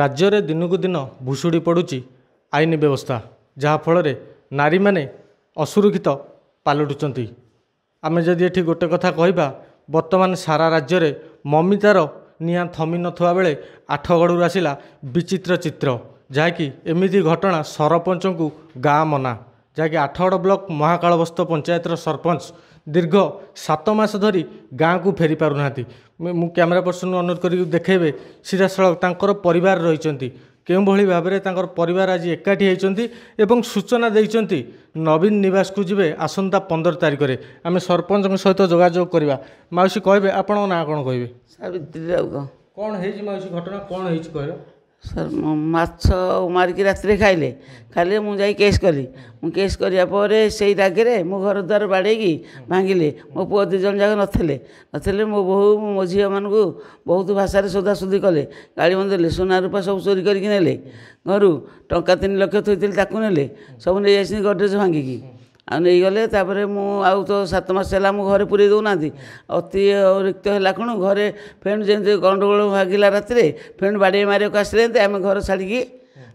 ରାଜ୍ୟରେ ଦିନକୁ ଦିନ ଭୁଶୁଡ଼ି ପଡ଼ୁଛି ଆଇନ ବ୍ୟବସ୍ଥା ଯାହାଫଳରେ ନାରୀମାନେ ଅସୁରକ୍ଷିତ ପାଲଟୁଛନ୍ତି ଆମେ ଯଦି ଏଠି ଗୋଟେ କଥା କହିବା ବର୍ତ୍ତମାନ ସାରା ରାଜ୍ୟରେ ମମିତାର ନିଆଁ ଥମି ନଥିବା ବେଳେ ଆଠଗଡ଼ରୁ ଆସିଲା ବିଚିତ୍ର ଚିତ୍ର ଯାହାକି ଏମିତି ଘଟଣା ସରପଞ୍ଚଙ୍କୁ ଗାଁ ମନା ଯାହାକି ଆଠଗଡ଼ ବ୍ଲକ ମହାକାଳବସ୍ତ ପଞ୍ଚାୟତର ସରପଞ୍ଚ ଦୀର୍ଘ ସାତ ମାସ ଧରି ଗାଁକୁ ଫେରି ପାରୁନାହାନ୍ତି ମୁଁ କ୍ୟାମେରା ପର୍ସନକୁ ଅନୁରୋଧ କରିକି ଦେଖାଇବେ ସିଧାସଳଖ ତାଙ୍କର ପରିବାର ରହିଛନ୍ତି କେଉଁଭଳି ଭାବରେ ତାଙ୍କର ପରିବାର ଆଜି ଏକାଠି ହୋଇଛନ୍ତି ଏବଂ ସୂଚନା ଦେଇଛନ୍ତି ନବୀନ ନିବାସକୁ ଯିବେ ଆସନ୍ତା ପନ୍ଦର ତାରିଖରେ ଆମେ ସରପଞ୍ଚଙ୍କ ସହିତ ଯୋଗାଯୋଗ କରିବା ମାଉସୀ କହିବେ ଆପଣଙ୍କ ନାଁ କ'ଣ କହିବେ ସାବିତ୍ରୀ ରାଉତ କ'ଣ ହେଇଛି ମାଉସୀ ଘଟଣା କ'ଣ ହେଇଛି କହିଲ ମାଛ ମାରିକି ରାତିରେ ଖାଇଲେ ଖାଇଲେ ମୁଁ ଯାଇ କେସ୍ କଲି ମୁଁ କେସ୍ କରିବା ପରେ ସେଇ ରାଗରେ ମୋ ଘର ଦ୍ୱାର ବାଡ଼େଇକି ଭାଙ୍ଗିଲେ ମୋ ପୁଅ ଦୁଇ ଜଣ ଯାକ ନଥିଲେ ନଥିଲେ ମୋ ବୋଉ ମୋ ଝିଅମାନଙ୍କୁ ବହୁତ ଭାଷାରେ ସୁଧାସୁଧି କଲେ ଗାଳି ବନ୍ଦ ଦେଲେ ସୁନା ରୂପା ସବୁ ଚୋରି କରିକି ନେଲେ ଘରୁ ଟଙ୍କା ତିନି ଲକ୍ଷ ଥୋଇଥିଲି ତାକୁ ନେଲେ ସବୁ ନେଇ ଆସିଛନ୍ତି ଗଡ଼୍ରେଜ୍ ଭାଙ୍ଗିକି ଆଉ ନେଇଗଲେ ତାପରେ ମୁଁ ଆଉ ତ ସାତ ମାସ ହେଲା ମୁଁ ଘରେ ପୁରେଇ ଦେଉନାହାନ୍ତି ଅତି ରିକ୍ତ ହେଲା କ'ଣ ଘରେ ଫେଣ୍ଡ ଯେମିତି ଗଣ୍ଡଗୋଳ ଭାଗିଲା ରାତିରେ ଫେଣ୍ଡ ବାଡ଼ିଏ ମାରିବାକୁ ଆସିଲେ ଏମିତି ଆମେ ଘର ଛାଡ଼ିକି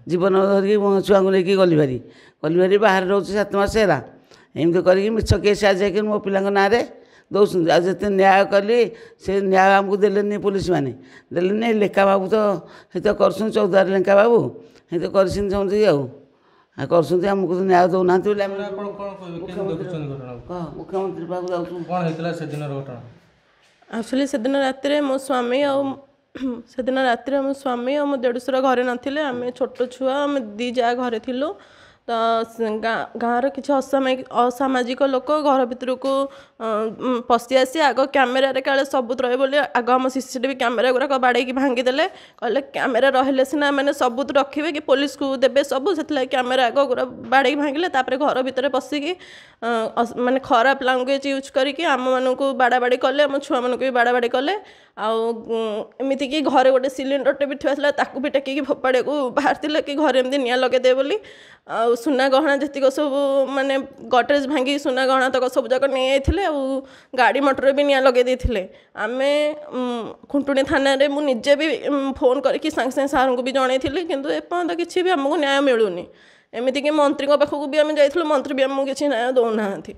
ଜୀବନ ଧରିକି ମୋ ଛୁଆଙ୍କୁ ନେଇକି ଗଲି ଭାରି ଗଲି ଭାରି ବାହାରେ ରହୁଛି ସାତ ମାସ ହେଲା ଏମିତି କରିକି ମିଛ କେସ୍ ଆଜି ଯାଇକି ମୋ ପିଲାଙ୍କ ନାଁରେ ଦେଉଛନ୍ତି ଆଉ ଯେତେ ନ୍ୟାୟ କଲି ସେ ନ୍ୟାୟ ଆମକୁ ଦେଲେନି ପୋଲିସମାନେ ଦେଲେନି ଲେଖା ବାବୁ ତ ସେ ତ କରୁଛନ୍ତି ଚଉଦାର ଲେଙ୍କା ବାବୁ ସେ ତ କରିଛନ୍ତି ଆଉ କରୁଛନ୍ତି ଆମକୁ ନ୍ୟାୟ ଦେଉନାହାନ୍ତି ବୋଲି ଆମେ ମୁଖ୍ୟମନ୍ତ୍ରୀ ପାଖକୁ ଯାଉଛୁ କ'ଣ ହେଇଥିଲା ସେଦିନର ଘଟଣା ଆକ୍ଚୁଆଲି ସେଦିନ ରାତିରେ ମୋ ସ୍ୱାମୀ ଆଉ ସେଦିନ ରାତିରେ ମୋ ସ୍ୱାମୀ ଆଉ ମୋ ଦେଢ଼ଶୁର ଘରେ ନଥିଲେ ଆମେ ଛୋଟ ଛୁଆ ଆମେ ଦୁଇ ଯାହା ଘରେ ଥିଲୁ ତ ଗାଁର କିଛି ଅସାମାଜିକ ଲୋକ ଘର ଭିତରକୁ ପଶି ଆସି ଆଗ କ୍ୟାମେରାରେ କାଳେ ସବୁ ରହିବ ବୋଲି ଆଗ ଆମ C C T V camera ଗୁଡ଼ାକ ବାଡ଼େଇକି ଭାଙ୍ଗିଦେଲେ କହିଲେ କ୍ୟାମେରା ରହିଲେ ସିନା ମାନେ ସବୁତ ରଖିବେ କି ପୋଲିସକୁ ଦେବେ ସବୁ ସେଥିଲାଗି କ୍ୟାମେରା ଆଗ ଗୁଡ଼ା ବାଡ଼େଇକି ଭାଙ୍ଗିଲେ ତାପରେ ଘର ଭିତରେ ପଶିକି ମାନେ ଖରାପ ଲାଙ୍ଗୁଏଜ୍ ୟୁଜ୍ କରିକି ଆମମାନଙ୍କୁ ବାଡ଼ାବାଡ଼ି କଲେ ଆମ ଛୁଆମାନଙ୍କୁ ବି ବାଡ଼ାବାଡ଼ି କଲେ ଆଉ ଏମିତିକି ଘରେ ଗୋଟେ ସିଲିଣ୍ଡରଟେ ବି ଥୁଆ ଥୁଆଥିଲା ତାକୁ ବି ଟେକିକି ଫୋପାଡ଼ିବାକୁ ବାହାରିଥିଲେ କି ଘରେ ଏମିତି ନିଆଁ ଲଗେଇଦେବେ ବୋଲି ଆଉ ସୁନା ଗହଣା ଯେତିକ ସବୁ ମାନେ ଗଡ଼ରେଜ୍ ଭାଙ୍ଗି ସୁନା ଗହଣା ତକ ସବୁଯାକ ନେଇଯାଇଥିଲେ ଆଉ ଗାଡ଼ି ମଟରରେ ବି ନିଆଁ ଲଗାଇ ଦେଇଥିଲେ ଆମେ ଖୁଣ୍ଟୁଣି ଥାନାରେ ମୁଁ ନିଜେ ବି ଫୋନ୍ କରିକି ସାଙ୍ଗେ ସାଙ୍ଗେ ସାର୍ଙ୍କୁ ବି ଜଣେଇଥିଲି କିନ୍ତୁ ଏପର୍ଯ୍ୟନ୍ତ କିଛି ବି ଆମକୁ ନ୍ୟାୟ ମିଳୁନି ଏମିତିକି ମନ୍ତ୍ରୀଙ୍କ ପାଖକୁ ବି ଆମେ ଯାଇଥିଲୁ ମନ୍ତ୍ରୀ ବି ଆମକୁ କିଛି ନ୍ୟାୟ ଦେଉନାହାନ୍ତି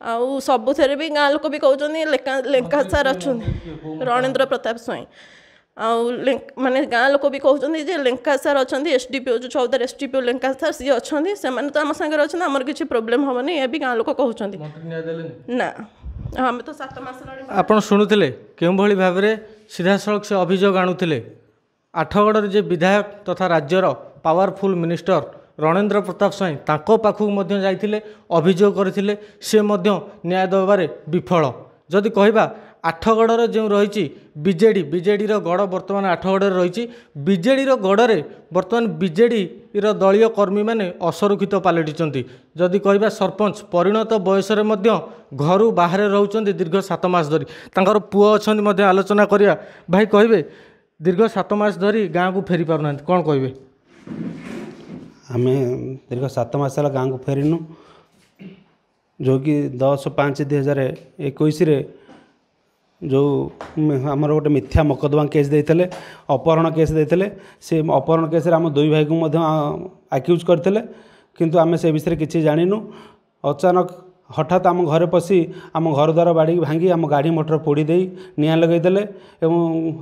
ଆଉ ସବୁଥିରେ ବି ଗାଁ ଲୋକ ବି କହୁଛନ୍ତି ଲେଙ୍କା ସାର୍ ଅଛନ୍ତି ରଣେନ୍ଦ୍ର ପ୍ରତାପ ସ୍ୱାଇଁ ଆଉ ମାନେ ଗାଁ ଲୋକ ବି କହୁଛନ୍ତି ଯେ ଲେଙ୍କା ସାର୍ ଅଛନ୍ତି ଏସ୍ ଡି ପି ଓ ଯେଉଁ ଚୌଦାର S D P O Lenka sir ସିଏ ଅଛନ୍ତି ସେମାନେ ତ ଆମ ସାଙ୍ଗରେ ଅଛନ୍ତି ଆମର କିଛି ପ୍ରୋବ୍ଲେମ୍ ହେବନି ଏ ବି ଗାଁ ଲୋକ କହୁଛନ୍ତି ନା ଆମେ ତ ସାତ ମାସ ଆପଣ ଶୁଣୁଥିଲେ କେଉଁଭଳି ଭାବରେ ସିଧାସଳଖ ସେ ଅଭିଯୋଗ ଆଣୁଥିଲେ ଆଠଗଡ଼ରେ ଯେ ବିଧାୟକ ତଥା ରାଜ୍ୟର ପାୱାରଫୁଲ୍ ମିନିଷ୍ଟର ରଣେନ୍ଦ୍ର ପ୍ରତାପ ସ୍ୱାଇଁ ତାଙ୍କ ପାଖକୁ ମଧ୍ୟ ଯାଇଥିଲେ ଅଭିଯୋଗ କରିଥିଲେ ସେ ମଧ୍ୟ ନ୍ୟାୟ ଦେବାରେ ବିଫଳ ଯଦି କହିବା ଆଠଗଡ଼ର ଯେଉଁ ରହିଛି ବିଜେଡ଼ି ବିଜେଡ଼ିର ଗଡ଼ ବର୍ତ୍ତମାନ ଆଠଗଡ଼ରେ ରହିଛି ବିଜେଡ଼ିର ଗଡ଼ରେ ବର୍ତ୍ତମାନ ବିଜେଡ଼ିର ଦଳୀୟ କର୍ମୀମାନେ ଅସୁରକ୍ଷିତ ପାଲଟିଛନ୍ତି ଯଦି କହିବା ସରପଞ୍ଚ ପରିଣତ ବୟସରେ ମଧ୍ୟ ଘରୁ ବାହାରେ ରହୁଛନ୍ତି ଦୀର୍ଘ ସାତ ମାସ ଧରି ତାଙ୍କର ପୁଅ ଅଛନ୍ତି ମଧ୍ୟ ଆଲୋଚନା କରିବା ଭାଇ କହିବେ ଦୀର୍ଘ ସାତ ମାସ ଧରି ଗାଁକୁ ଫେରିପାରୁନାହାନ୍ତି କ'ଣ କହିବେ ଆମେ ଦୀର୍ଘ ସାତ ମାସ ହେଲା ଗାଁକୁ ଫେରିନୁ ଯେଉଁକି ଦଶ ପାଞ୍ଚ ଦୁଇ ହଜାର ଏକୋଇଶରେ ଯେଉଁ ଆମର ଗୋଟେ ମିଥ୍ୟା ମକଦ୍ଦମା କେସ୍ ଦେଇଥିଲେ ଅପହରଣ କେସ୍ ଦେଇଥିଲେ ସେ ଅପହରଣ କେସ୍ରେ ଆମ ଦୁଇ ଭାଇକୁ ମଧ୍ୟ ଆକ୍ୟୁଜ୍ କରିଥିଲେ କିନ୍ତୁ ଆମେ ସେ ବିଷୟରେ କିଛି ଜାଣିନୁ ଅଚାନକ ହଠାତ୍ ଆମ ଘରେ ପଶି ଆମ ଘର ଦ୍ୱାର ବାଡ଼େଇକି ଭାଙ୍ଗି ଆମ ଗାଡ଼ି ମଟର ପୋଡ଼ିଦେଇ ନିଆଁ ଲଗାଇଦେଲେ ଏବଂ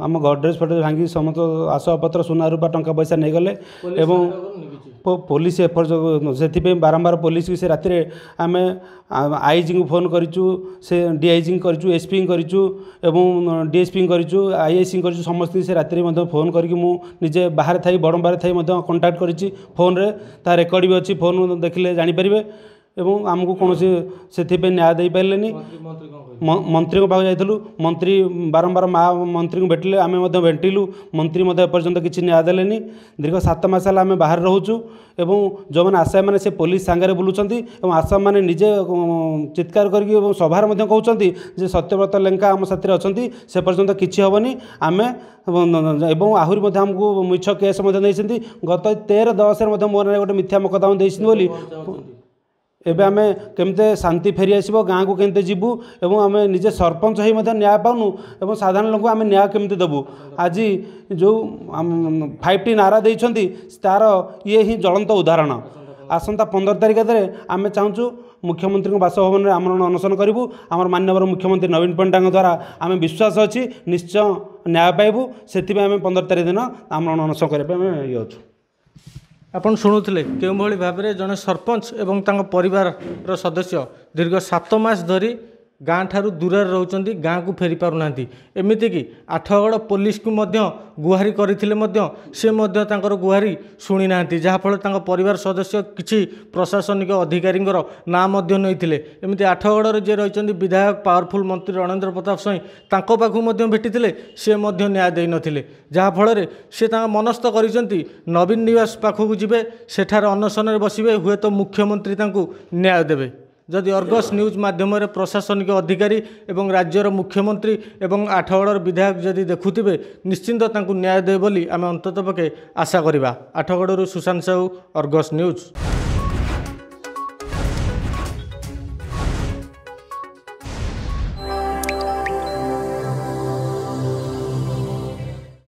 ଆମ ଗଡ଼ରେଜ୍ ଫଡ଼ରେଜ୍ ଭାଙ୍ଗି ସମସ୍ତ ଆସବାବପତ୍ର ସୁନା ରୂପା ଟଙ୍କା ପଇସା ନେଇଗଲେ ଏବଂ ପୋଲିସ ଏପର୍ଯ୍ୟନ୍ତ ସେଥିପାଇଁ ବାରମ୍ବାର ପୋଲିସକୁ ସେ ରାତିରେ ଆମେ ଆଇଜିଙ୍କୁ ଫୋନ୍ କରିଛୁ ସେ ଡିଆଇଜିଙ୍କୁ କରିଛୁ ଏସ୍ପିଙ୍କୁ କରିଛୁ ଏବଂ ଡିଏସ୍ପିଙ୍କୁ କରିଛୁ ଆଇଏସ୍ସିଙ୍କୁ କରିଛୁ ସମସ୍ତଙ୍କୁ ସେ ରାତିରେ ମଧ୍ୟ ଫୋନ୍ କରିକି ମୁଁ ନିଜେ ବାହାରେ ଥାଇ ବଡ଼ମ୍ବାରେ ଥାଇ ମଧ୍ୟ କଣ୍ଟାକ୍ଟ କରିଛି ଫୋନ୍ରେ ତା ରେକର୍ଡ଼ ବି ଅଛି ଫୋନ୍ ଦେଖିଲେ ଜାଣିପାରିବେ एमु पे न्याय दि पारे मंत्री बारंबार मन्त्री मंत्री को भेटि आमे भेटलु मन्त्री मध्य न्याय देन दीर्घ सतमासे बाह्र रह आशाम मि पोलिस साङले बुलुन्छ आशाम मैले निजे चित्कार सभारौँ सत्यव्रत लेखा आम साथी अनि सर्जन्त आमे आह्री आमु मिछ केस तेह्र दस मोहे गएदम एमे एवं शान्ति निजे सरपंच केजे सरपञ्च न्याय एवं साधारण लिने न्याय केबु आजि जो फाइभ टी नारा त य ज्वन्त उदाहरण आसता पन्ध्र तारिख मुख्यमंत्री को बास भवन रे आमरण अनुसन गरौँ आम माननीय मुख्यमंत्री नवीन पंडांग द्वारा आम विश्वास अछि निश्चय न्याय पाबुपि 15 तारिख दिन आमरण अनुशन इु ଆପଣ ଶୁଣୁଥିଲେ କେଉଁଭଳି ଭାବରେ ଜଣେ ସରପଞ୍ଚ ଏବଂ ତାଙ୍କ ପରିବାରର ସଦସ୍ୟ ଦୀର୍ଘ ସାତ ମାସ ଧରି ଗାଁ ଠାରୁ ଦୂରରେ ରହୁଛନ୍ତି ଗାଁକୁ ଫେରିପାରୁନାହାନ୍ତି ଏମିତିକି ଆଠଗଡ଼ ପୋଲିସକୁ ମଧ୍ୟ ଗୁହାରି କରିଥିଲେ ମଧ୍ୟ ସେ ମଧ୍ୟ ତାଙ୍କର ଗୁହାରି ଶୁଣି ଶୁଣିନାହାନ୍ତି ଯାହାଫଳରେ ତାଙ୍କ ପରିବାର ସଦସ୍ୟ କିଛି ପ୍ରଶାସନିକ ଅଧିକାରୀଙ୍କର ନାଁ ମଧ୍ୟ ନେଇଥିଲେ ଏମିତି ଆଠଗଡ଼ରେ ଯିଏ ରହିଛନ୍ତି ବିଧାୟକ ପାୱାରଫୁଲ ମନ୍ତ୍ରୀ ରଣେନ୍ଦ୍ର ପ୍ରତାପ ସ୍ୱାଇଁ ତାଙ୍କ ପାଖକୁ ମଧ୍ୟ ଭେଟିଥିଲେ ସେ ମଧ୍ୟ ନ୍ୟାୟ ଦେଇନଥିଲେ ଯାହାଫଳରେ ସେ ତାଙ୍କ ମନସ୍ଥ କରିଛନ୍ତି ନବୀନ ନିବାସ ପାଖକୁ ଯିବେ ସେଠାରେ ଅନଶନରେ ବସିବେ ହୁଏତ ମୁଖ୍ୟମନ୍ତ୍ରୀ ତାଙ୍କୁ ନ୍ୟାୟ ଦେବେ ଯଦି ଅର୍ଗସ୍ ନ୍ୟୁଜ୍ ମାଧ୍ୟମରେ ପ୍ରଶାସନିକ ଅଧିକାରୀ ଏବଂ ରାଜ୍ୟର ମୁଖ୍ୟମନ୍ତ୍ରୀ ଏବଂ ଆଠଗଡ଼ର ବିଧାୟକ ଯଦି ଦେଖୁଥିବେ ନିଶ୍ଚିନ୍ତ ତାଙ୍କୁ ନ୍ୟାୟ ଦେବେ ବୋଲି ଆମେ ଅନ୍ତତଃ ପକ୍ଷେ ଆଶା କରିବା ଆଠଗଡ଼ରୁ ସୁଶାନ୍ତ ସାହୁ ଅର୍ଗସ୍ ନ୍ୟୁଜ୍